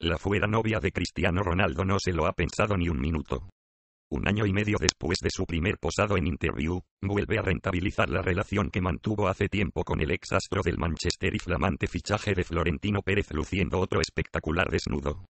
La fuera novia de Cristiano Ronaldo no se lo ha pensado ni un minuto. Un año y medio después de su primer posado en interview, vuelve a rentabilizar la relación que mantuvo hace tiempo con el ex astro del Manchester y flamante fichaje de Florentino Pérez luciendo otro espectacular desnudo.